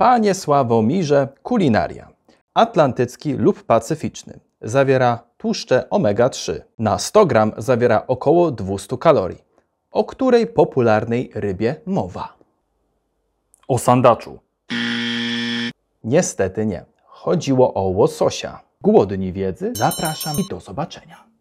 Panie Sławomirze, kulinaria. Atlantycki lub pacyficzny. Zawiera tłuszcze omega-3. Na 100 gram zawiera około 200 kalorii. O której popularnej rybie mowa? O sandaczu. Niestety nie. Chodziło o łososia. Głodni wiedzy? Zapraszam i do zobaczenia.